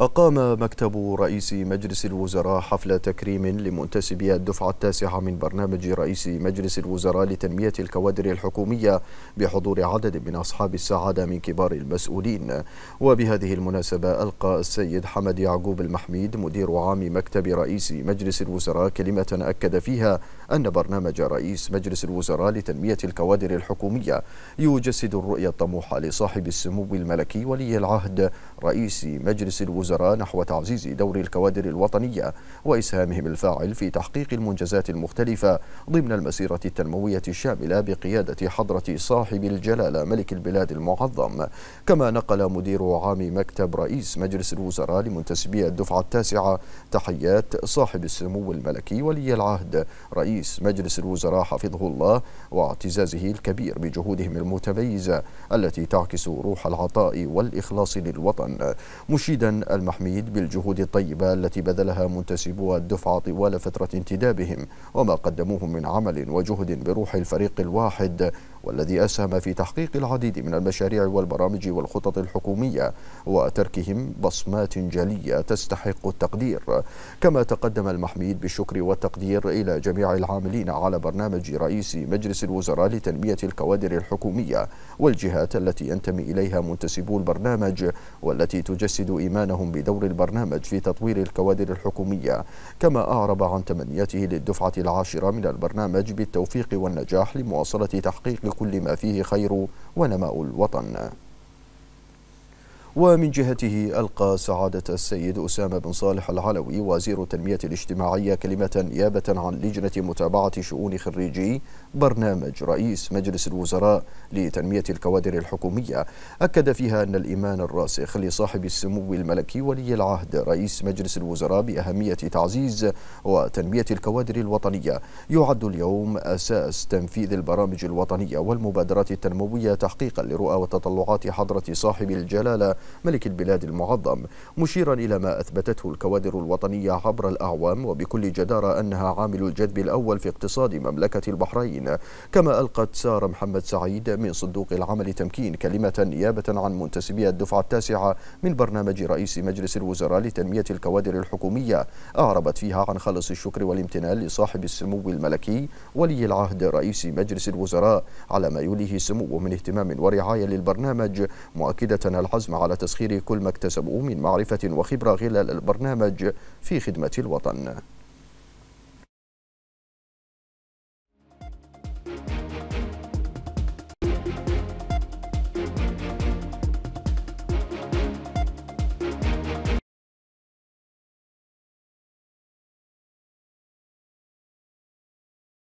أقام مكتب رئيس مجلس الوزراء حفل تكريم لمنتسبي الدفعة التاسعة من برنامج رئيس مجلس الوزراء لتنمية الكوادر الحكومية بحضور عدد من أصحاب السعادة من كبار المسؤولين وبهذه المناسبة ألقى السيد حمد يعقوب المحميد مدير عام مكتب رئيس مجلس الوزراء كلمة أكد فيها أن برنامج رئيس مجلس الوزراء لتنمية الكوادر الحكومية يجسد الرؤية الطموحة لصاحب السمو الملكي ولي العهد رئيس مجلس الوزراء نحو تعزيز دور الكوادر الوطنية وإسهامهم الفاعل في تحقيق المنجزات المختلفة ضمن المسيرة التنموية الشاملة بقيادة حضرة صاحب الجلالة ملك البلاد المعظم كما نقل مدير عام مكتب رئيس مجلس الوزراء لمنتسبي الدفعة التاسعة تحيات صاحب السمو الملكي ولي العهد رئيس رئيس مجلس الوزراء حفظه الله واعتزازه الكبير بجهودهم المتميزة التي تعكس روح العطاء والإخلاص للوطن مشيدا المحميد بالجهود الطيبة التي بذلها منتسبو الدفعة طوال فترة انتدابهم وما قدموه من عمل وجهد بروح الفريق الواحد والذي أسهم في تحقيق العديد من المشاريع والبرامج والخطط الحكومية وتركهم بصمات جلية تستحق التقدير كما تقدم المحميد بالشكر والتقدير إلى جميع العاملين على برنامج رئيس مجلس الوزراء لتنمية الكوادر الحكومية والجهات التي ينتمي إليها منتسبو البرنامج والتي تجسد إيمانهم بدور البرنامج في تطوير الكوادر الحكومية كما أعرب عن تمنيته للدفعة العاشرة من البرنامج بالتوفيق والنجاح لمواصلة تحقيق كل ما فيه خير ونماء الوطن ومن جهته ألقى سعادة السيد أسامة بن صالح العلوي وزير التنمية الاجتماعية كلمة نيابة عن لجنة متابعة شؤون خريجي برنامج رئيس مجلس الوزراء لتنمية الكوادر الحكومية أكد فيها أن الإيمان الراسخ لصاحب السمو الملكي ولي العهد رئيس مجلس الوزراء بأهمية تعزيز وتنمية الكوادر الوطنية يعد اليوم أساس تنفيذ البرامج الوطنية والمبادرات التنموية تحقيقا لرؤى وتطلعات حضرة صاحب الجلالة ملك البلاد المعظم مشيرا إلى ما أثبتته الكوادر الوطنية عبر الأعوام وبكل جدارة أنها عامل الجذب الأول في اقتصاد مملكة البحرين كما ألقت سارة محمد سعيد من صندوق العمل تمكين كلمة نيابة عن منتسبي الدفعة التاسعة من برنامج رئيس مجلس الوزراء لتنمية الكوادر الحكومية أعربت فيها عن خلص الشكر والامتنان لصاحب السمو الملكي ولي العهد رئيس مجلس الوزراء على ما يوليه سموه من اهتمام ورعاية للبرنامج مؤكدة العزم على على تسخير كل ما اكتسبوه من معرفة وخبرة خلال البرنامج في خدمة الوطن